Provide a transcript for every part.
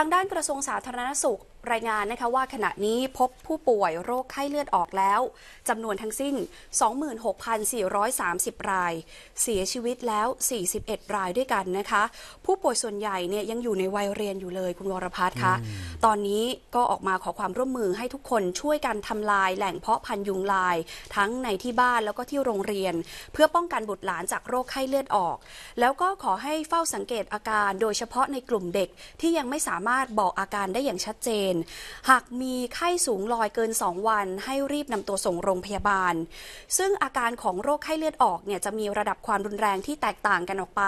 ทางด้านกระทรวงสาธารณสุขรายงานนะคะว่าขณะนี้พบผู้ป่วยโรคไข้เลือดออกแล้วจำนวนทั้งสิ้น 26,430 ราย เสียชีวิตแล้ว 41 รายด้วยกันนะคะ ผู้ป่วยส่วนใหญ่เนี่ยยังอยู่ในวัยเรียนอยู่เลยคุณวรพัฒน์คะตอนนี้ก็ออกมาขอความร่วมมือให้ทุกคนช่วยกันทำลายแหล่งเพาะพันยุงลาย ทั้งในที่บ้านแล้วก็ที่โรงเรียน เพื่อป้องกันบุตรหลานจากโรคไข้เลือดออก แล้วก็ขอให้เฝ้าสังเกตอาการ โดยเฉพาะในกลุ่มเด็กที่ยังไม่สามารถารถบอกอาการได้อย่างชัดเจน หากมีไข้สูงลอยเกิน 2 วัน ให้รีบนำตัวส่งโรงพยาบาล ซึ่งอาการของโรคไข้เลือดออกเนี่ยจะมีระดับความรุนแรงที่แตกต่างกันออกไป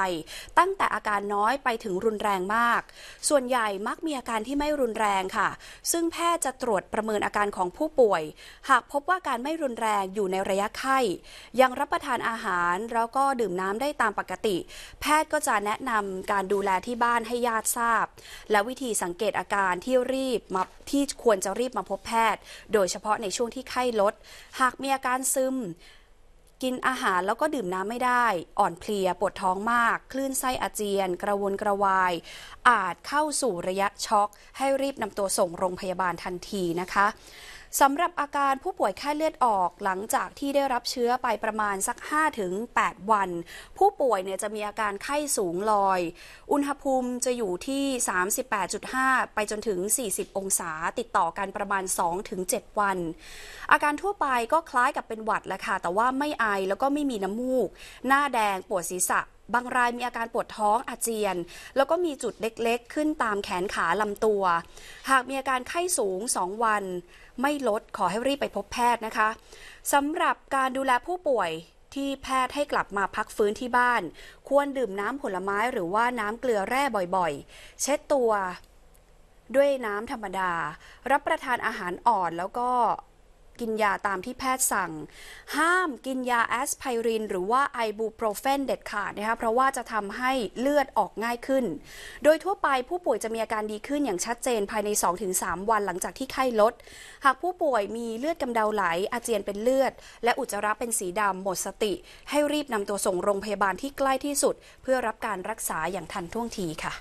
ตั้งแต่อาการน้อยไปถึงรุนแรงมาก ส่วนใหญ่มักมีอาการที่ไม่รุนแรงค่ะ ซึ่งแพทย์จะตรวจประเมินอาการของผู้ป่วย หากพบว่าการไม่รุนแรงอยู่ในระยะไข้ ยังรับประทานอาหารแล้วก็ดื่มน้ำได้ตามปกติ แพทย์ก็จะแนะนำการดูแลที่บ้านให้ญาติทราบ และวิธีีสังเกตอาการที่รีบมาที่ควรจะรีบมาพบแพทย์โดยเฉพาะในช่วงที่ไข้ลด หากมีอาการซึม กินอาหารแล้วก็ดื่มน้ำไม่ได้ อ่อนเพลียปวดท้องมาก คลื่นไส้อาเจียนกระวนกระวาย อาจเข้าสู่ระยะช็อกให้รีบนำตัวส่งโรงพยาบาลทันทีนะคะสำหรับอาการผู้ป่วยไข้เลือดออกหลังจากที่ได้รับเชื้อไปประมาณสัก 5-8 วัน ผู้ป่วยเนี่ยจะมีอาการไข้สูงลอย อุณหภูมิจะอยู่ที่ 38.5 ไปจนถึง 40 องศาติดต่อกันประมาณ 2-7 วัน อาการทั่วไปก็คล้ายกับเป็นหวัดแหละค่ะแต่ว่าไม่ไอแล้วก็ไม่มีน้ำมูก หน้าแดง ปวดศีรษะบางรายมีอาการปวดท้องอาเจียน แล้วก็มีจุดเล็กๆ ขึ้นตามแขนขาลำตัว หากมีอาการไข้สูง 2 วัน ไม่ลดขอให้รีบไปพบแพทย์นะคะสำหรับการดูแลผู้ป่วยที่แพทย์ให้กลับมาพักฟื้นที่บ้าน ควรดื่มน้ำผลไม้หรือว่าน้ำเกลือแร่บ่อยๆ เช็ดตัวด้วยน้ำธรรมดา รับประทานอาหารอ่อนแล้วก็กินยาตามที่แพทย์สั่ง ห้ามกินยาแอสไพริน หรือว่าไอบูโปรเฟนเด็ดขาดนะคะเพราะว่าจะทำให้เลือดออกง่ายขึ้น โดยทั่วไปผู้ป่วยจะมีอาการดีขึ้นอย่างชัดเจนภายใน 2-3 วันหลังจากที่ไข้ลด หากผู้ป่วยมีเลือดกำเดาไหลอาเจียนเป็นเลือด และอุจจาระเป็นสีดำหมดสติ ให้รีบนำตัวส่งโรงพยาบาลที่ใกล้ที่สุด เพื่อรับการรักษาอย่างทันท่วงทีค่ะ